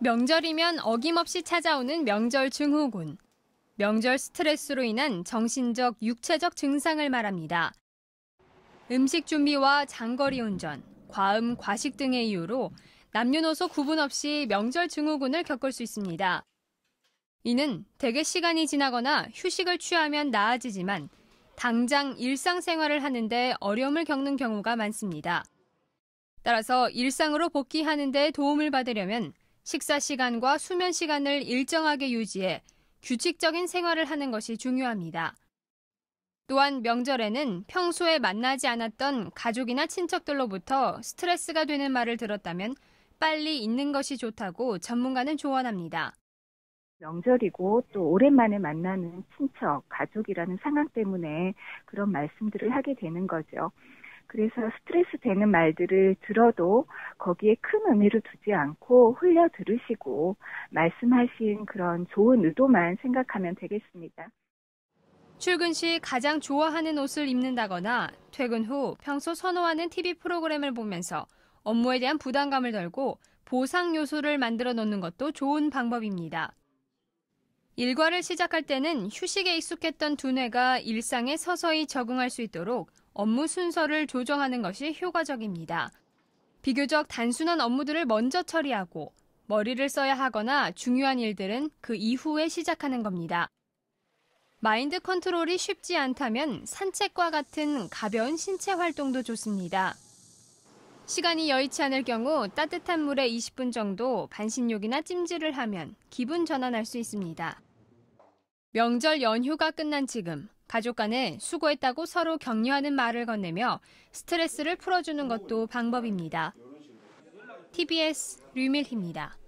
명절이면 어김없이 찾아오는 명절 증후군. 명절 스트레스로 인한 정신적, 육체적 증상을 말합니다. 음식 준비와 장거리 운전, 과음, 과식 등의 이유로 남녀노소 구분 없이 명절 증후군을 겪을 수 있습니다. 이는 대개 시간이 지나거나 휴식을 취하면 나아지지만 당장 일상생활을 하는데 어려움을 겪는 경우가 많습니다. 따라서 일상으로 복귀하는 데 도움을 받으려면 식사 시간과 수면 시간을 일정하게 유지해 규칙적인 생활을 하는 것이 중요합니다. 또한 명절에는 평소에 만나지 않았던 가족이나 친척들로부터 스트레스가 되는 말을 들었다면 빨리 있는 것이 좋다고 전문가는 조언합니다. 명절이고 또 오랜만에 만나는 친척, 가족이라는 상황 때문에 그런 말씀들을 하게 되는 거죠. 그래서 스트레스 되는 말들을 들어도 거기에 큰 의미를 두지 않고 흘려 들으시고 말씀하신 그런 좋은 의도만 생각하면 되겠습니다. 출근 시 가장 좋아하는 옷을 입는다거나 퇴근 후 평소 선호하는 TV 프로그램을 보면서 업무에 대한 부담감을 덜고 보상 요소를 만들어 놓는 것도 좋은 방법입니다. 일과를 시작할 때는 휴식에 익숙했던 두뇌가 일상에 서서히 적응할 수 있도록 업무 순서를 조정하는 것이 효과적입니다. 비교적 단순한 업무들을 먼저 처리하고 머리를 써야 하거나 중요한 일들은 그 이후에 시작하는 겁니다. 마인드 컨트롤이 쉽지 않다면 산책과 같은 가벼운 신체 활동도 좋습니다. 시간이 여의치 않을 경우 따뜻한 물에 20분 정도 반신욕이나 찜질을 하면 기분 전환할 수 있습니다. 명절 연휴가 끝난 지금 가족 간에 수고했다고 서로 격려하는 말을 건네며 스트레스를 풀어주는 것도 방법입니다. TBS 류밀희입니다.